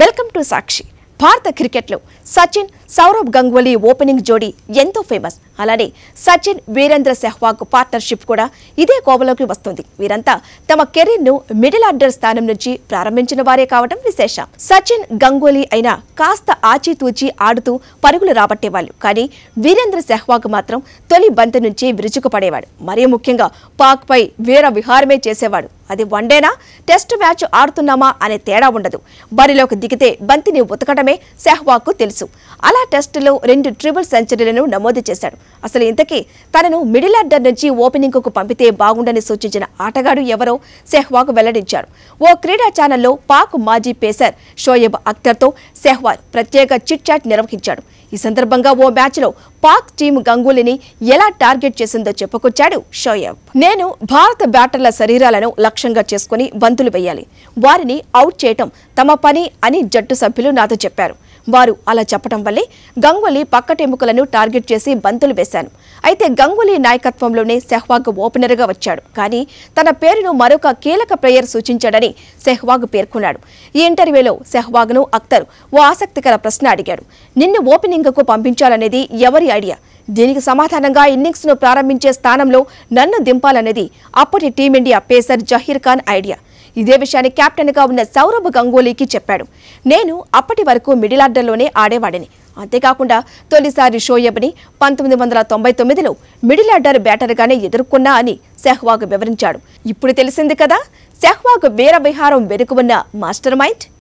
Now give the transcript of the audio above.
welcome to సాక్షి భారత క్రికెట్లో Sachin Sourav Ganguly opening జోడీ ఎంతో ఫేమస్ అలానే సచిన్ వీరేంద్ర సెహ్వాగ్ పార్ట్నర్షిప్ కూడా ఇదే కోవలోకి వస్తుంది వీరంతా తమ కెరీర్ను మిడిల్ ఆర్డర్ స్థానం నుంచి ప్రారంభించిన వారే కావడం విశేషం సచిన్ గంగోలీ అయినా కాస్త ఆచితూచి ఆడుతూ పరుగులు రాబట్టేవాళ్ళు కానీ వీరేంద్ర సెహ్వాగ్ మాత్రం తొలి బంతి నుంచి విరుచుకుపడేవాడు మరీ ముఖ్యంగా పాక్పై వీర విహారమే చేసేవాడు అది వన్డేనా టెస్ట్ మ్యాచ్ ఆడుతున్నామా అనే తేడా ఉండదు బరిలోకి దిగితే బంతిని ఉతకటమే సెహ్వాగ్కు తెలుసు అలా టెస్టులో రెండు ట్రిపుల్ సెంచరీలను నమోదు చేశాడు అసలు ఇంతకీ తనను మిడిల్ ఆర్డర్ నుంచి ఓపెనింగ్ కు పంపితే బాగుండని సూచించిన ఆటగాడు ఎవరో సెహ్వాగ్ వెల్లడించాడు ఓ క్రీడా ఛానల్లో పాక్ మాజీ పేసర్ షోయబ్ అఖ్తర్తో సెహ్వాగ్ ప్రత్యేక చిట్ చాట్ నిర్వహించాడు ఈ సందర్భంగా ఓ మ్యాచ్లో పాక్ టీం గంగూలీని ఎలా టార్గెట్ చేసిందో చెప్పుకొచ్చాడు షోయబ్ నేను భారత బ్యాటర్ల శరీరాలను లక్ష్యంగా చేసుకుని బంతులు వేయాలి వారిని అవుట్ చేయటం తమ పని అని జట్టు సభ్యులు నాతో చెప్పారు వారు అలా చెప్పడం వల్లే గంగులీ పక్కటెముకలను టార్గెట్ చేసి బంతులు వేశాను అయితే గంగులీ నాయకత్వంలోనే సెహ్వాగ్ ఓపెనర్గా వచ్చాడు కానీ తన పేరును మరొక కీలక ప్లేయర్ సూచించాడని సెహ్వాగ్ పేర్కొన్నాడు ఈ ఇంటర్వ్యూలో సెహ్వాగ్ను అఖ్తర్ ఓ ఆసక్తికర ప్రశ్న అడిగాడు నిన్ను ఓపెనింగ్కు పంపించాలనేది ఎవరి ఐడియా దీనికి సమాధానంగా ఇన్నింగ్స్ను ప్రారంభించే స్థానంలో నన్ను దింపాలనేది అప్పటి team India pacer Zaheer Khan idea ఇదే విషయాన్ని కెప్టెన్గా ఉన్న సౌరభ్ గంగూలీకి చెప్పాడు నేను అప్పటి వరకు మిడిల్ ఆర్డర్లోనే ఆడేవాడిని అంతేకాకుండా తొలిసారి షోయబ్ని పంతొమ్మిది వందల తొంభై తొమ్మిదిలో మిడిల్ ఆర్డర్ బ్యాటర్గానే ఎదుర్కొన్నా అని సెహ్వాగ్ వివరించాడు ఇప్పుడు తెలిసింది కదా సెహ్వాగ్ విహారం వెనుక ఉన్న మాస్టర్ మైండ్